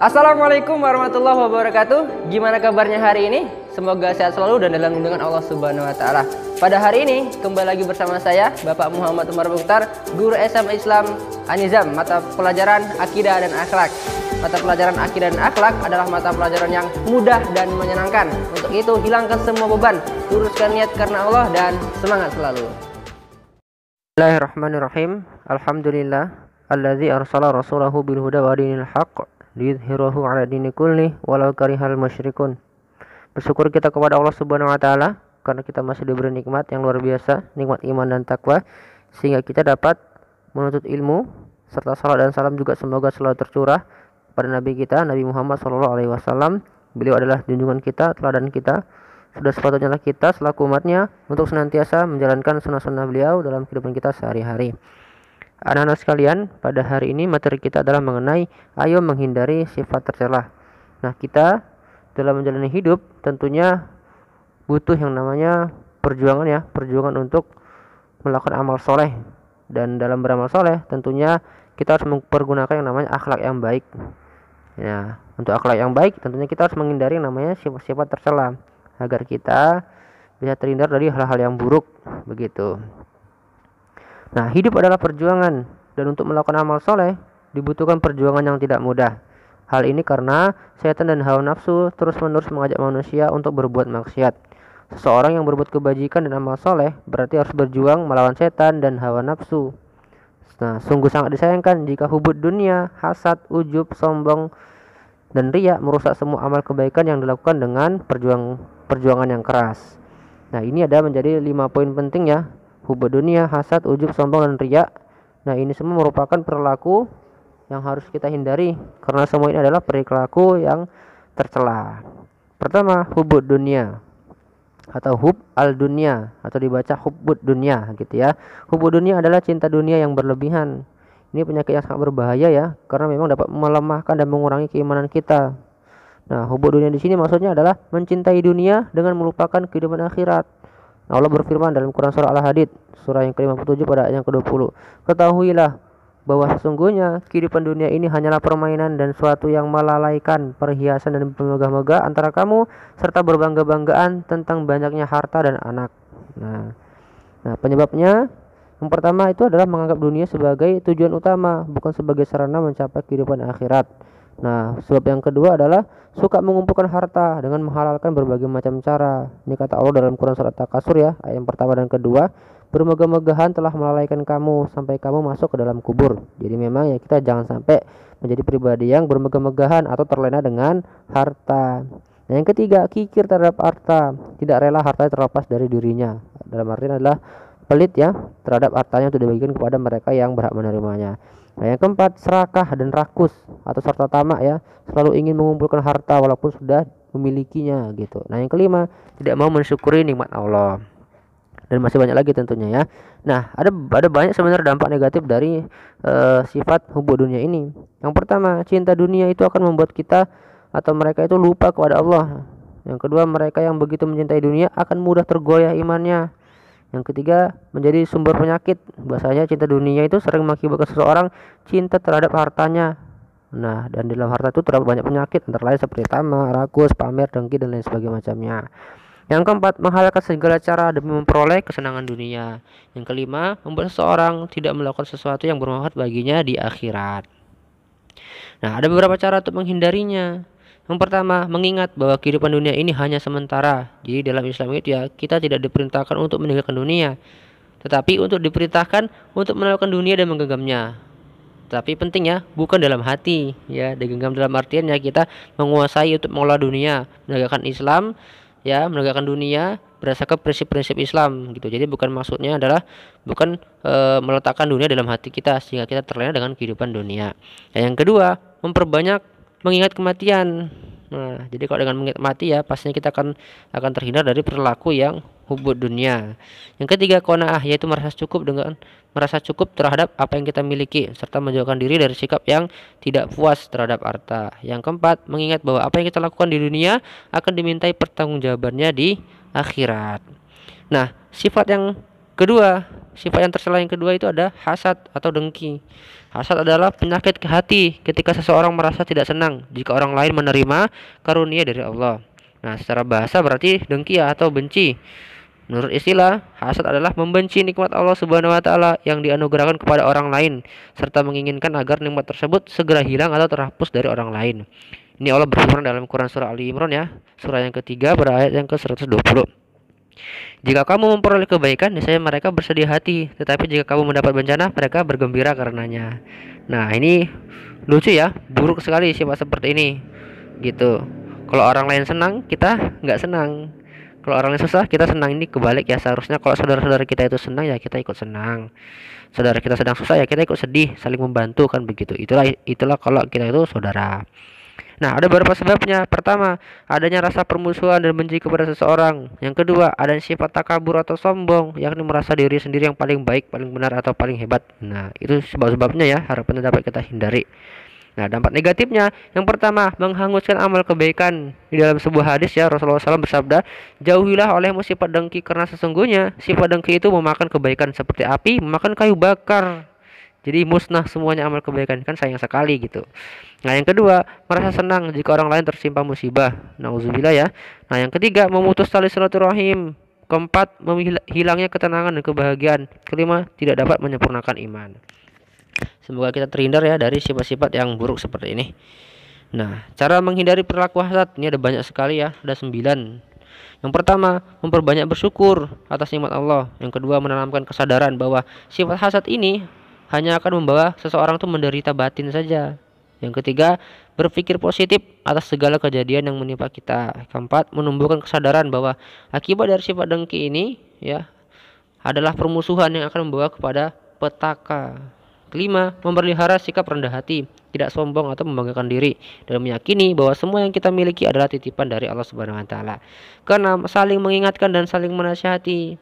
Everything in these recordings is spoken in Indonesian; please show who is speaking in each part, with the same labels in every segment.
Speaker 1: Assalamualaikum warahmatullahi wabarakatuh. Gimana kabarnya hari ini? Semoga sehat selalu dan dalam lindungan Allah Subhanahu wa taala. Pada hari ini kembali lagi bersama saya Bapak Muhammad Umar Bukhtar, guru SMA Islam Anizam, mata pelajaran akidah dan akhlak. Mata pelajaran akidah dan akhlak adalah mata pelajaran yang mudah dan menyenangkan. Untuk itu hilangkan semua beban, luruskan niat karena Allah dan semangat selalu. Bismillahirrahmanirrahim. Alhamdulillah alladzi arsala rasulahu bil huda wa dinil haqq liyudhirahu ala dini kulli walau karihal musyrikun. Bersyukur kita kepada Allah Subhanahu wa taala karena kita masih diberi nikmat yang luar biasa, nikmat iman dan takwa sehingga kita dapat menuntut ilmu serta salat dan salam juga semoga selalu tercurah pada nabi kita Nabi Muhammad Shallallahu alaihi wasallam. Beliau adalah junjungan kita, teladan kita. Sudah sepatutnya kita selaku umatnya untuk senantiasa menjalankan sunnah-sunnah beliau dalam kehidupan kita sehari-hari. Anak-anak sekalian, pada hari ini materi kita adalah mengenai ayo menghindari sifat tercela. Nah, kita dalam menjalani hidup tentunya butuh yang namanya perjuangan ya, perjuangan untuk melakukan amal soleh. Dan dalam beramal soleh tentunya kita harus mempergunakan yang namanya akhlak yang baik. Ya, untuk akhlak yang baik tentunya kita harus menghindari yang namanya sifat-sifat tercela agar kita bisa terhindar dari hal-hal yang buruk begitu. Nah, hidup adalah perjuangan dan untuk melakukan amal soleh dibutuhkan perjuangan yang tidak mudah. Hal ini karena setan dan hawa nafsu terus-menerus mengajak manusia untuk berbuat maksiat. Seseorang yang berbuat kebajikan dan amal soleh berarti harus berjuang melawan setan dan hawa nafsu. Nah, sungguh sangat disayangkan jika hubud dunia, hasad, ujub, sombong, dan riak merusak semua amal kebaikan yang dilakukan dengan perjuang perjuangan yang keras. Nah, ini ada menjadi lima poin penting ya hubud dunia, hasad, ujub, sombong dan riak. Nah, ini semua merupakan perilaku yang harus kita hindari karena semua ini adalah perilaku yang tercela. Pertama, hubud dunia atau hub al dunia atau dibaca hubud dunia gitu ya. Hubud dunia adalah cinta dunia yang berlebihan. Ini penyakit yang sangat berbahaya ya karena memang dapat melemahkan dan mengurangi keimanan kita. Nah, hubud dunia di sini maksudnya adalah mencintai dunia dengan melupakan kehidupan akhirat. Allah berfirman dalam Quran surah Al-Hadid surah yang ke-57 pada ayat yang ke-20. Ketahuilah bahwa sesungguhnya kehidupan dunia ini hanyalah permainan dan suatu yang melalaikan perhiasan dan bermegah-megah antara kamu serta berbangga-banggaan tentang banyaknya harta dan anak. Nah, nah penyebabnya yang pertama itu adalah menganggap dunia sebagai tujuan utama bukan sebagai sarana mencapai kehidupan akhirat. Nah, sebab yang kedua adalah suka mengumpulkan harta dengan menghalalkan berbagai macam cara. Ini kata Allah dalam Quran surat Al-Kasur ya, ayat yang pertama dan kedua. Bermegah-megahan telah melalaikan kamu sampai kamu masuk ke dalam kubur. Jadi memang ya kita jangan sampai menjadi pribadi yang bermegah-megahan atau terlena dengan harta. Nah, yang ketiga, kikir terhadap harta, tidak rela harta terlepas dari dirinya. Dalam artinya adalah pelit ya terhadap hartanya untuk dibagikan kepada mereka yang berhak menerimanya. Nah, yang keempat, serakah dan rakus atau serta tamak ya, selalu ingin mengumpulkan harta walaupun sudah memilikinya gitu. Nah, yang kelima, tidak mau mensyukuri nikmat Allah. Dan masih banyak lagi tentunya ya. Nah, ada ada banyak sebenarnya dampak negatif dari uh, sifat hubud dunia ini. Yang pertama, cinta dunia itu akan membuat kita atau mereka itu lupa kepada Allah. Yang kedua, mereka yang begitu mencintai dunia akan mudah tergoyah imannya yang ketiga, menjadi sumber penyakit. Bahasanya cinta dunia itu sering mengakibatkan seseorang cinta terhadap hartanya. Nah, dan di dalam harta itu terdapat banyak penyakit antara lain seperti tamak, rakus, pamer, dengki dan lain sebagainya macamnya. Yang keempat, menghalalkan segala cara demi memperoleh kesenangan dunia. Yang kelima, membuat seseorang tidak melakukan sesuatu yang bermanfaat baginya di akhirat. Nah, ada beberapa cara untuk menghindarinya. Yang pertama, mengingat bahwa kehidupan dunia ini hanya sementara. Jadi dalam Islam itu ya, kita tidak diperintahkan untuk meninggalkan dunia, tetapi untuk diperintahkan untuk menaklukkan dunia dan menggenggamnya. Tapi penting ya bukan dalam hati, ya, digenggam dalam artian ya kita menguasai untuk mengelola dunia, menegakkan Islam, ya, menegakkan dunia berdasarkan prinsip-prinsip Islam gitu. Jadi bukan maksudnya adalah bukan e, meletakkan dunia dalam hati kita sehingga kita terlena dengan kehidupan dunia. Nah, yang kedua, memperbanyak mengingat kematian. Nah, jadi kalau dengan mengingat mati ya, pastinya kita akan akan terhindar dari perilaku yang hubut dunia. Yang ketiga, qanaah yaitu merasa cukup dengan merasa cukup terhadap apa yang kita miliki serta menjauhkan diri dari sikap yang tidak puas terhadap harta. Yang keempat, mengingat bahwa apa yang kita lakukan di dunia akan dimintai pertanggungjawabannya di akhirat. Nah, sifat yang Kedua, sifat yang tercela yang kedua itu ada hasad atau dengki. Hasad adalah penyakit ke hati ketika seseorang merasa tidak senang jika orang lain menerima karunia dari Allah. Nah, secara bahasa berarti dengki ya atau benci. Menurut istilah, hasad adalah membenci nikmat Allah Subhanahu wa taala yang dianugerahkan kepada orang lain serta menginginkan agar nikmat tersebut segera hilang atau terhapus dari orang lain. Ini Allah berfirman dalam Quran surah Ali Imran ya, surah yang ketiga berayat yang ke-120. Jika kamu memperoleh kebaikan, niscaya mereka bersedih hati, tetapi jika kamu mendapat bencana, mereka bergembira karenanya. Nah, ini lucu ya, buruk sekali sifat seperti ini. Gitu. Kalau orang lain senang, kita nggak senang. Kalau orang lain susah, kita senang ini kebalik ya. Seharusnya kalau saudara-saudara kita itu senang ya kita ikut senang. Saudara kita sedang susah ya kita ikut sedih, saling membantu kan begitu. Itulah itulah kalau kita itu saudara. Nah, ada beberapa sebabnya. Pertama, adanya rasa permusuhan dan benci kepada seseorang. Yang kedua, ada sifat takabur atau sombong, yakni merasa diri sendiri yang paling baik, paling benar atau paling hebat. Nah, itu sebab-sebabnya ya, harapannya dapat kita hindari. Nah, dampak negatifnya yang pertama menghanguskan amal kebaikan. Di dalam sebuah hadis ya Rasulullah SAW bersabda, "Jauhilah olehmu sifat dengki karena sesungguhnya sifat dengki itu memakan kebaikan seperti api memakan kayu bakar." jadi musnah semuanya amal kebaikan kan sayang sekali gitu nah yang kedua merasa senang jika orang lain tersimpan musibah nauzubillah ya nah yang ketiga memutus tali silaturahim keempat menghilangnya ketenangan dan kebahagiaan kelima tidak dapat menyempurnakan iman semoga kita terhindar ya dari sifat-sifat yang buruk seperti ini nah cara menghindari perilaku hasad ini ada banyak sekali ya ada sembilan yang pertama, memperbanyak bersyukur atas nikmat Allah. Yang kedua, menanamkan kesadaran bahwa sifat hasad ini hanya akan membawa seseorang tuh menderita batin saja. Yang ketiga, berpikir positif atas segala kejadian yang menimpa kita. Keempat, menumbuhkan kesadaran bahwa akibat dari sifat dengki ini ya adalah permusuhan yang akan membawa kepada petaka. Kelima, memelihara sikap rendah hati, tidak sombong atau membanggakan diri dan meyakini bahwa semua yang kita miliki adalah titipan dari Allah Subhanahu wa taala. Keenam, saling mengingatkan dan saling menasihati.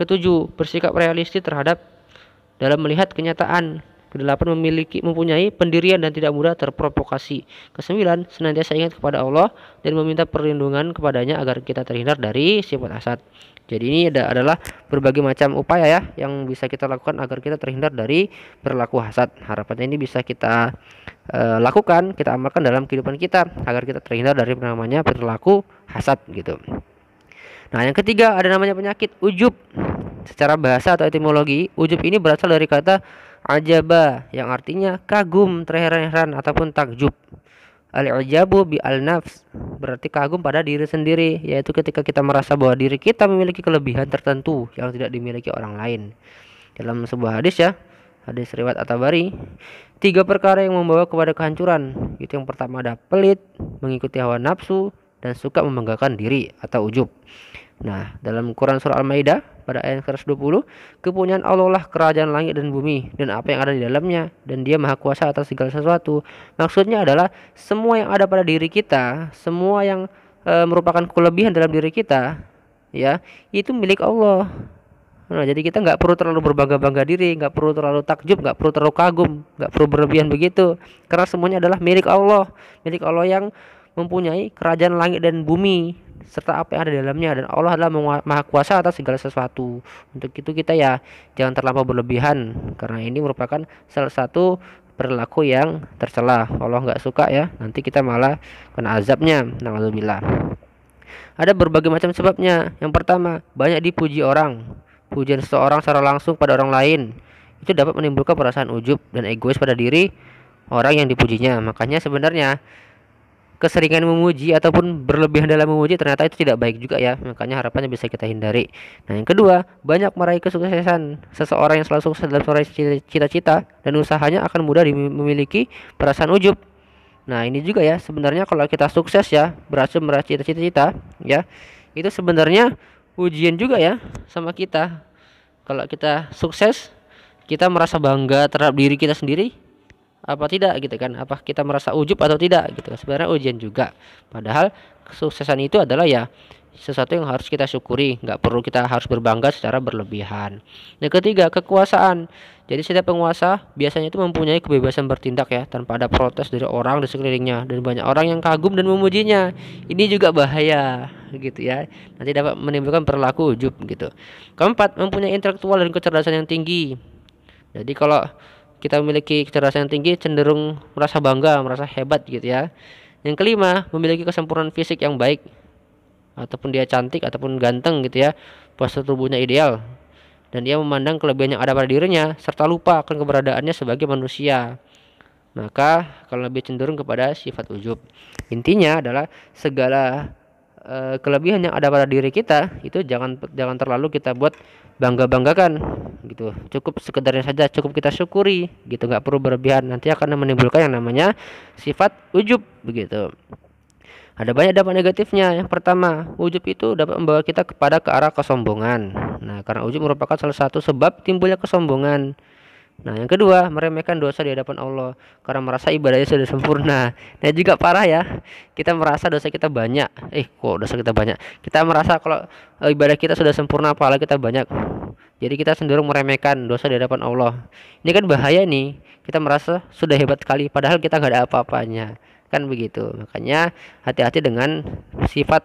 Speaker 1: Ketujuh, bersikap realistis terhadap dalam melihat kenyataan. Kedelapan memiliki mempunyai pendirian dan tidak mudah terprovokasi. Kesembilan, senantiasa ingat kepada Allah dan meminta perlindungan kepadanya agar kita terhindar dari sifat hasad. Jadi ini ada, adalah berbagai macam upaya ya yang bisa kita lakukan agar kita terhindar dari perilaku hasad. Harapannya ini bisa kita e, lakukan, kita amalkan dalam kehidupan kita agar kita terhindar dari namanya perilaku hasad gitu. Nah, yang ketiga ada namanya penyakit ujub. Secara bahasa atau etimologi, ujub ini berasal dari kata ajaba yang artinya kagum, terheran-heran ataupun takjub. al ajabu bi al-nafs berarti kagum pada diri sendiri, yaitu ketika kita merasa bahwa diri kita memiliki kelebihan tertentu yang tidak dimiliki orang lain. Dalam sebuah hadis ya, hadis riwayat atabari tiga perkara yang membawa kepada kehancuran. Itu yang pertama ada pelit, mengikuti hawa nafsu, dan suka membanggakan diri atau ujub. Nah, dalam Quran surah Al-Maidah pada ayat 120, kepunyaan Allah lah kerajaan langit dan bumi dan apa yang ada di dalamnya dan dia maha kuasa atas segala sesuatu. Maksudnya adalah semua yang ada pada diri kita, semua yang e, merupakan kelebihan dalam diri kita, ya, itu milik Allah. Nah, jadi kita nggak perlu terlalu berbangga-bangga diri, nggak perlu terlalu takjub, nggak perlu terlalu kagum, nggak perlu berlebihan begitu, karena semuanya adalah milik Allah, milik Allah yang mempunyai kerajaan langit dan bumi serta apa yang ada di dalamnya dan Allah adalah maha kuasa atas segala sesuatu. Untuk itu kita ya jangan terlampau berlebihan karena ini merupakan salah satu perilaku yang tercela. Allah nggak suka ya, nanti kita malah kena azabnya. Alhamdulillah. Ada berbagai macam sebabnya. Yang pertama, banyak dipuji orang. Pujian seseorang secara langsung pada orang lain itu dapat menimbulkan perasaan ujub dan egois pada diri orang yang dipujinya. Makanya sebenarnya keseringan memuji ataupun berlebihan dalam memuji ternyata itu tidak baik juga ya makanya harapannya bisa kita hindari nah yang kedua banyak meraih kesuksesan seseorang yang selalu sukses dalam seorang cita-cita dan usahanya akan mudah memiliki perasaan ujub nah ini juga ya sebenarnya kalau kita sukses ya berhasil meraih cita-cita ya itu sebenarnya ujian juga ya sama kita kalau kita sukses kita merasa bangga terhadap diri kita sendiri apa tidak gitu kan apa kita merasa ujub atau tidak gitu kan sebenarnya ujian juga padahal kesuksesan itu adalah ya sesuatu yang harus kita syukuri nggak perlu kita harus berbangga secara berlebihan yang ketiga kekuasaan jadi setiap penguasa biasanya itu mempunyai kebebasan bertindak ya tanpa ada protes dari orang di sekelilingnya dan banyak orang yang kagum dan memujinya ini juga bahaya gitu ya nanti dapat menimbulkan perilaku ujub gitu keempat mempunyai intelektual dan kecerdasan yang tinggi jadi kalau kita memiliki kecerdasan yang tinggi cenderung merasa bangga, merasa hebat gitu ya. Yang kelima, memiliki kesempurnaan fisik yang baik ataupun dia cantik ataupun ganteng gitu ya. Postur tubuhnya ideal dan dia memandang kelebihan yang ada pada dirinya serta lupa akan keberadaannya sebagai manusia. Maka kalau lebih cenderung kepada sifat ujub. Intinya adalah segala e, kelebihan yang ada pada diri kita itu jangan jangan terlalu kita buat bangga-banggakan gitu cukup sekedarnya saja cukup kita syukuri gitu nggak perlu berlebihan nanti akan menimbulkan yang namanya sifat ujub begitu ada banyak dampak negatifnya. Yang pertama, ujub itu dapat membawa kita kepada ke arah kesombongan. Nah, karena ujub merupakan salah satu sebab timbulnya kesombongan. Nah, yang kedua, meremehkan dosa di hadapan Allah karena merasa ibadahnya sudah sempurna. Nah, juga parah ya. Kita merasa dosa kita banyak. Eh, kok dosa kita banyak? Kita merasa kalau eh, ibadah kita sudah sempurna, apalah kita banyak. Jadi kita cenderung meremehkan dosa di hadapan Allah. Ini kan bahaya nih. Kita merasa sudah hebat sekali padahal kita nggak ada apa-apanya. Kan begitu. Makanya hati-hati dengan sifat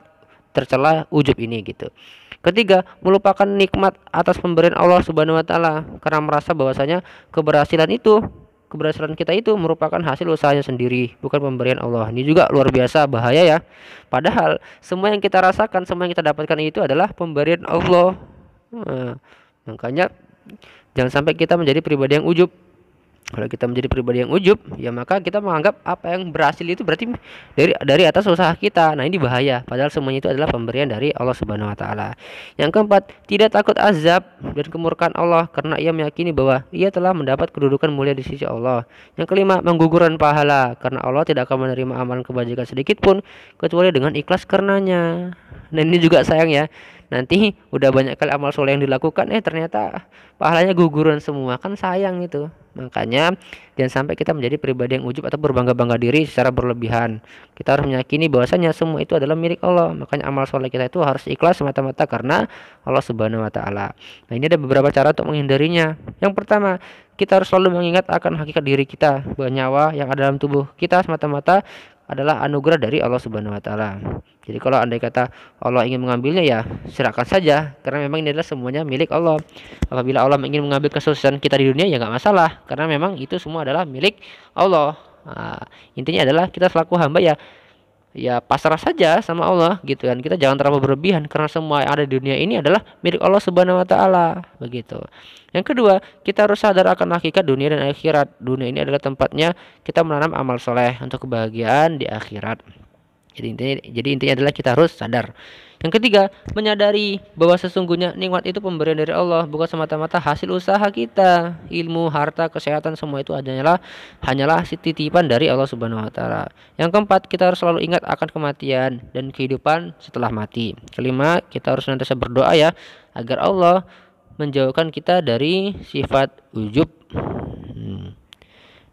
Speaker 1: tercela ujub ini gitu. Ketiga, melupakan nikmat atas pemberian Allah Subhanahu wa taala karena merasa bahwasanya keberhasilan itu keberhasilan kita itu merupakan hasil usahanya sendiri, bukan pemberian Allah. Ini juga luar biasa bahaya ya. Padahal semua yang kita rasakan, semua yang kita dapatkan itu adalah pemberian Allah. Nah, makanya jangan sampai kita menjadi pribadi yang ujub kalau kita menjadi pribadi yang ujub ya maka kita menganggap apa yang berhasil itu berarti dari dari atas usaha kita nah ini bahaya padahal semuanya itu adalah pemberian dari Allah Subhanahu Wa Taala yang keempat tidak takut azab dan kemurkaan Allah karena ia meyakini bahwa ia telah mendapat kedudukan mulia di sisi Allah yang kelima mengguguran pahala karena Allah tidak akan menerima amalan kebajikan sedikit pun kecuali dengan ikhlas karenanya Nah ini juga sayang ya nanti udah banyak kali amal soleh yang dilakukan eh ternyata pahalanya guguran semua kan sayang itu makanya jangan sampai kita menjadi pribadi yang ujub atau berbangga-bangga diri secara berlebihan kita harus meyakini bahwasanya semua itu adalah milik Allah makanya amal soleh kita itu harus ikhlas semata-mata karena Allah subhanahu wa ta'ala nah ini ada beberapa cara untuk menghindarinya yang pertama kita harus selalu mengingat akan hakikat diri kita bahwa nyawa yang ada dalam tubuh kita semata-mata adalah anugerah dari Allah Subhanahu wa taala. Jadi kalau andai kata Allah ingin mengambilnya ya serahkan saja karena memang ini adalah semuanya milik Allah. Apabila Allah ingin mengambil kesuksesan kita di dunia ya nggak masalah karena memang itu semua adalah milik Allah. Nah, intinya adalah kita selaku hamba ya ya pasrah saja sama Allah gitu kan. Kita jangan terlalu berlebihan karena semua yang ada di dunia ini adalah milik Allah Subhanahu wa taala, begitu. Yang kedua, kita harus sadar akan hakikat dunia dan akhirat. Dunia ini adalah tempatnya kita menanam amal soleh untuk kebahagiaan di akhirat. Jadi intinya, jadi intinya adalah kita harus sadar yang ketiga, menyadari bahwa sesungguhnya nikmat itu pemberian dari Allah, bukan semata-mata hasil usaha kita. Ilmu, harta, kesehatan semua itu hanyalah hanyalah titipan dari Allah Subhanahu wa taala. Yang keempat, kita harus selalu ingat akan kematian dan kehidupan setelah mati. Kelima, kita harus nanti berdoa ya agar Allah menjauhkan kita dari sifat ujub. Hmm.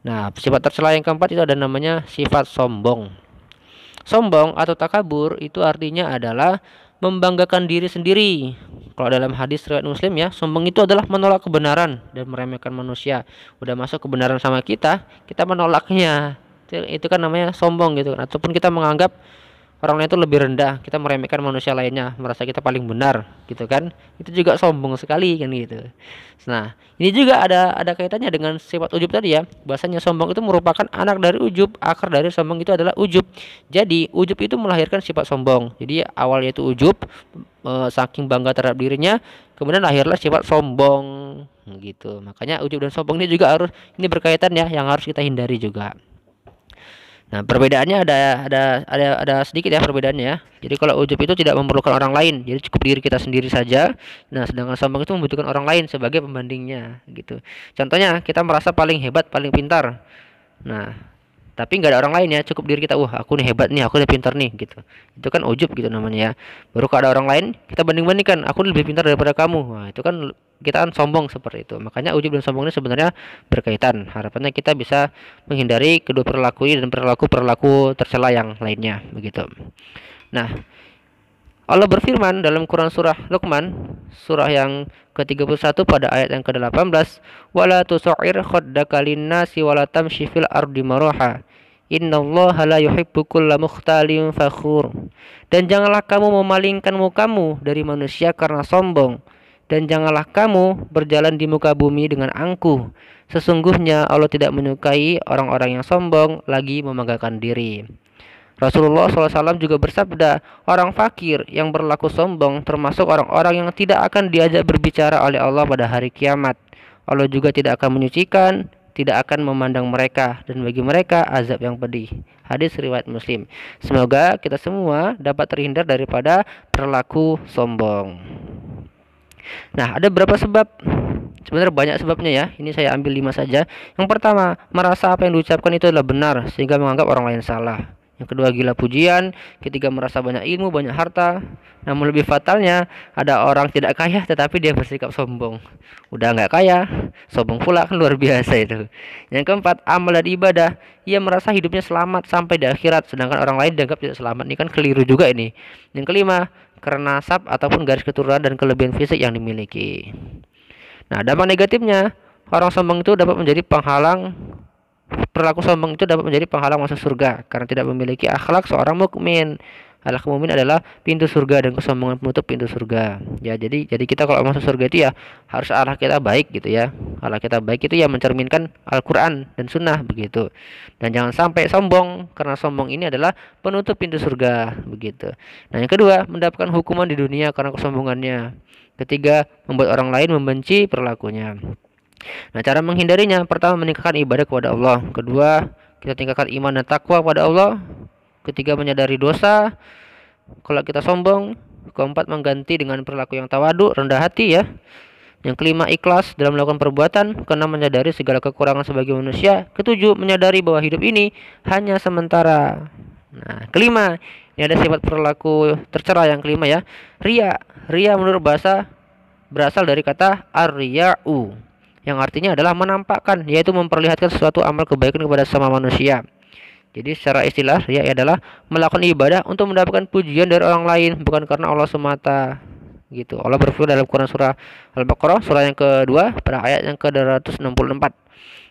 Speaker 1: Nah, sifat tercela yang keempat itu ada namanya sifat sombong. Sombong atau takabur itu artinya adalah membanggakan diri sendiri. Kalau dalam hadis riwayat Muslim ya, sombong itu adalah menolak kebenaran dan meremehkan manusia. Udah masuk kebenaran sama kita, kita menolaknya. Itu kan namanya sombong gitu kan. Ataupun kita menganggap orang lain itu lebih rendah kita meremehkan manusia lainnya merasa kita paling benar gitu kan itu juga sombong sekali kan gitu nah ini juga ada ada kaitannya dengan sifat ujub tadi ya bahasanya sombong itu merupakan anak dari ujub akar dari sombong itu adalah ujub jadi ujub itu melahirkan sifat sombong jadi awalnya itu ujub e, saking bangga terhadap dirinya kemudian lahirlah sifat sombong gitu makanya ujub dan sombong ini juga harus ini berkaitan ya yang harus kita hindari juga Nah, perbedaannya ada ada ada ada sedikit ya perbedaannya ya. Jadi kalau ujub itu tidak memerlukan orang lain, jadi cukup diri kita sendiri saja. Nah, sedangkan sombong itu membutuhkan orang lain sebagai pembandingnya gitu. Contohnya kita merasa paling hebat, paling pintar. Nah, tapi nggak ada orang lain ya cukup diri kita wah aku nih hebat nih aku udah pintar nih gitu itu kan ujub gitu namanya ya baru kalau ada orang lain kita banding bandingkan aku lebih pintar daripada kamu wah itu kan kita kan sombong seperti itu makanya ujub dan sombong ini sebenarnya berkaitan harapannya kita bisa menghindari kedua perilaku ini dan perilaku perilaku tercela yang lainnya begitu nah Allah berfirman dalam Quran surah Luqman surah yang ke-31 pada ayat yang ke-18 wala tusair khaddaka linnasi wala tamshi fil ardi maraha innallaha la yuhibbu mukhtalin fakhur dan janganlah kamu memalingkan mukamu dari manusia karena sombong dan janganlah kamu berjalan di muka bumi dengan angkuh sesungguhnya Allah tidak menyukai orang-orang yang sombong lagi memegahkan diri Rasulullah SAW juga bersabda, orang fakir yang berlaku sombong termasuk orang-orang yang tidak akan diajak berbicara oleh Allah pada hari kiamat. Allah juga tidak akan menyucikan, tidak akan memandang mereka dan bagi mereka azab yang pedih. Hadis riwayat Muslim. Semoga kita semua dapat terhindar daripada berlaku sombong. Nah, ada berapa sebab? Sebenarnya banyak sebabnya ya. Ini saya ambil lima saja. Yang pertama, merasa apa yang diucapkan itu adalah benar sehingga menganggap orang lain salah. Yang kedua gila pujian, ketiga merasa banyak ilmu, banyak harta. Namun lebih fatalnya ada orang tidak kaya tetapi dia bersikap sombong. Udah nggak kaya, sombong pula kan luar biasa itu. Yang keempat amal dan ibadah, ia merasa hidupnya selamat sampai di akhirat sedangkan orang lain dianggap tidak selamat. Ini kan keliru juga ini. Yang kelima karena nasab ataupun garis keturunan dan kelebihan fisik yang dimiliki. Nah, dampak negatifnya, orang sombong itu dapat menjadi penghalang perilaku sombong itu dapat menjadi penghalang masuk surga karena tidak memiliki akhlak seorang mukmin. Akhlak mukmin adalah pintu surga dan kesombongan penutup pintu surga. Ya, jadi jadi kita kalau masuk surga itu ya harus arah kita baik gitu ya. Arah kita baik itu ya mencerminkan Al-Qur'an dan sunnah begitu. Dan jangan sampai sombong karena sombong ini adalah penutup pintu surga begitu. Nah, yang kedua, mendapatkan hukuman di dunia karena kesombongannya. Ketiga, membuat orang lain membenci perlakunya. Nah, cara menghindarinya pertama meningkatkan ibadah kepada Allah, kedua kita tingkatkan iman dan takwa kepada Allah, ketiga menyadari dosa, kalau kita sombong, keempat mengganti dengan perilaku yang tawadu, rendah hati ya. Yang kelima ikhlas dalam melakukan perbuatan, keenam menyadari segala kekurangan sebagai manusia, ketujuh menyadari bahwa hidup ini hanya sementara. Nah, kelima, ini ada sifat perilaku tercerah yang kelima ya. Ria. Ria menurut bahasa berasal dari kata ar yang artinya adalah menampakkan yaitu memperlihatkan sesuatu amal kebaikan kepada sama manusia. Jadi secara istilah ya adalah melakukan ibadah untuk mendapatkan pujian dari orang lain bukan karena Allah semata gitu. Allah berfirman dalam Quran surah Al-Baqarah surah yang kedua pada ayat yang ke-264.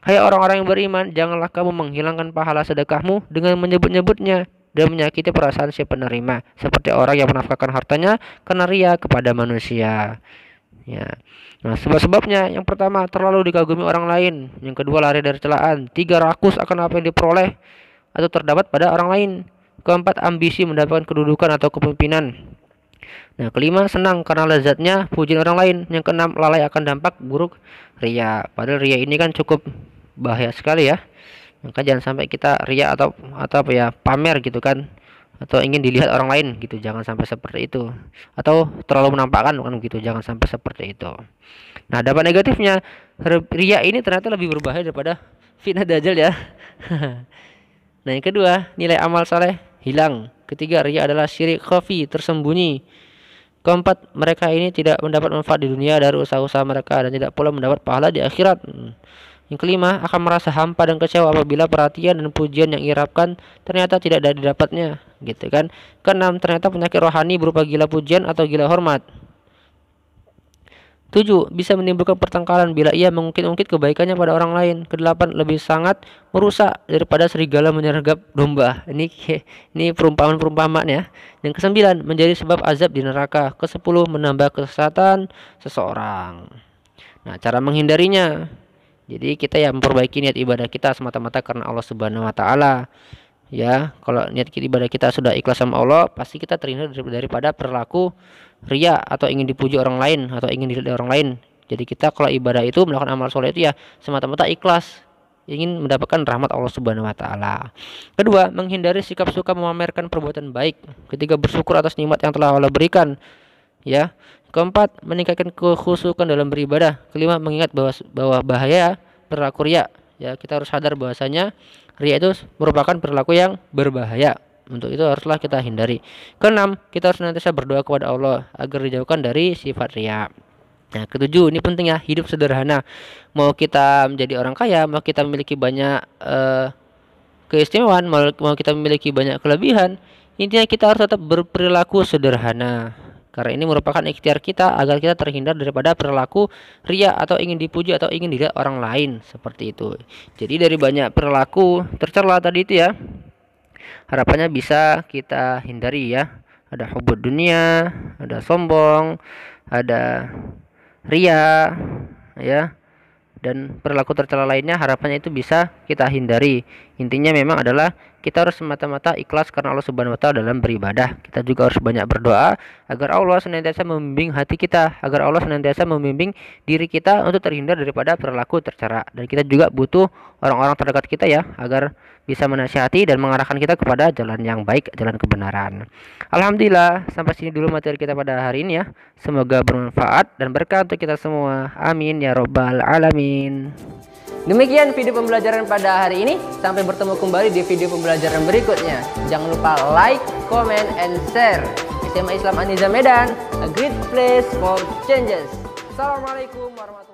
Speaker 1: Hai orang-orang yang beriman, janganlah kamu menghilangkan pahala sedekahmu dengan menyebut-nyebutnya dan menyakiti perasaan si penerima, seperti orang yang menafkahkan hartanya karena ria kepada manusia. Ya. Nah, sebab-sebabnya yang pertama terlalu dikagumi orang lain, yang kedua lari dari celaan, tiga rakus akan apa yang diperoleh atau terdapat pada orang lain, keempat ambisi mendapatkan kedudukan atau kepemimpinan. Nah, kelima senang karena lezatnya pujian orang lain, yang keenam lalai akan dampak buruk ria. Padahal ria ini kan cukup bahaya sekali ya. Maka jangan sampai kita ria atau atau apa ya, pamer gitu kan atau ingin dilihat orang lain gitu jangan sampai seperti itu atau terlalu menampakkan bukan gitu jangan sampai seperti itu nah dapat negatifnya ria ini ternyata lebih berbahaya daripada fitnah dajjal ya nah yang kedua nilai amal saleh hilang ketiga ria adalah syirik khafi tersembunyi keempat mereka ini tidak mendapat manfaat di dunia dari usaha-usaha mereka dan tidak pula mendapat pahala di akhirat hmm. Yang kelima, akan merasa hampa dan kecewa apabila perhatian dan pujian yang diharapkan ternyata tidak ada didapatnya, gitu kan. Keenam, ternyata penyakit rohani berupa gila pujian atau gila hormat. Tujuh, bisa menimbulkan pertengkaran bila ia mengungkit-ungkit kebaikannya pada orang lain. Kedelapan, lebih sangat merusak daripada serigala menyergap domba. Ini ini perumpamaan-perumpamaan ya. Yang kesembilan, menjadi sebab azab di neraka. Kesepuluh, menambah kesesatan seseorang. Nah, cara menghindarinya jadi kita yang memperbaiki niat ibadah kita semata-mata karena Allah Subhanahu wa taala. Ya, kalau niat ibadah kita sudah ikhlas sama Allah, pasti kita terhindar daripada perilaku ria atau ingin dipuji orang lain atau ingin dilihat orang lain. Jadi kita kalau ibadah itu melakukan amal soleh itu ya semata-mata ikhlas ingin mendapatkan rahmat Allah Subhanahu wa taala. Kedua, menghindari sikap suka memamerkan perbuatan baik ketika bersyukur atas nikmat yang telah Allah berikan. Ya, Keempat, meningkatkan kekhusukan dalam beribadah. Kelima, mengingat bahwa, bahwa bahaya perilaku ria. Ya, kita harus sadar bahwasanya ria itu merupakan perilaku yang berbahaya. Untuk itu haruslah kita hindari. Keenam, kita harus nanti saya berdoa kepada Allah agar dijauhkan dari sifat ria. Nah, ketujuh, ini penting ya, hidup sederhana. Mau kita menjadi orang kaya, mau kita memiliki banyak eh, keistimewaan, mau kita memiliki banyak kelebihan, intinya kita harus tetap berperilaku sederhana karena ini merupakan ikhtiar kita agar kita terhindar daripada perilaku ria atau ingin dipuji atau ingin dilihat orang lain seperti itu. Jadi dari banyak perilaku tercela tadi itu ya, harapannya bisa kita hindari ya. Ada hubud dunia, ada sombong, ada ria ya dan perilaku tercela lainnya harapannya itu bisa kita hindari Intinya memang adalah kita harus semata-mata ikhlas karena Allah Subhanahu wa taala dalam beribadah. Kita juga harus banyak berdoa agar Allah senantiasa membimbing hati kita, agar Allah senantiasa membimbing diri kita untuk terhindar daripada perilaku tercara. Dan kita juga butuh orang-orang terdekat kita ya agar bisa menasihati dan mengarahkan kita kepada jalan yang baik, jalan kebenaran. Alhamdulillah, sampai sini dulu materi kita pada hari ini ya. Semoga bermanfaat dan berkah untuk kita semua. Amin ya robbal alamin. Demikian video pembelajaran pada hari ini. Sampai bertemu kembali di video pembelajaran berikutnya. Jangan lupa like, comment, and share. SMA Islam Aniza Medan, a great place for changes. Assalamualaikum warahmatullahi wabarakatuh.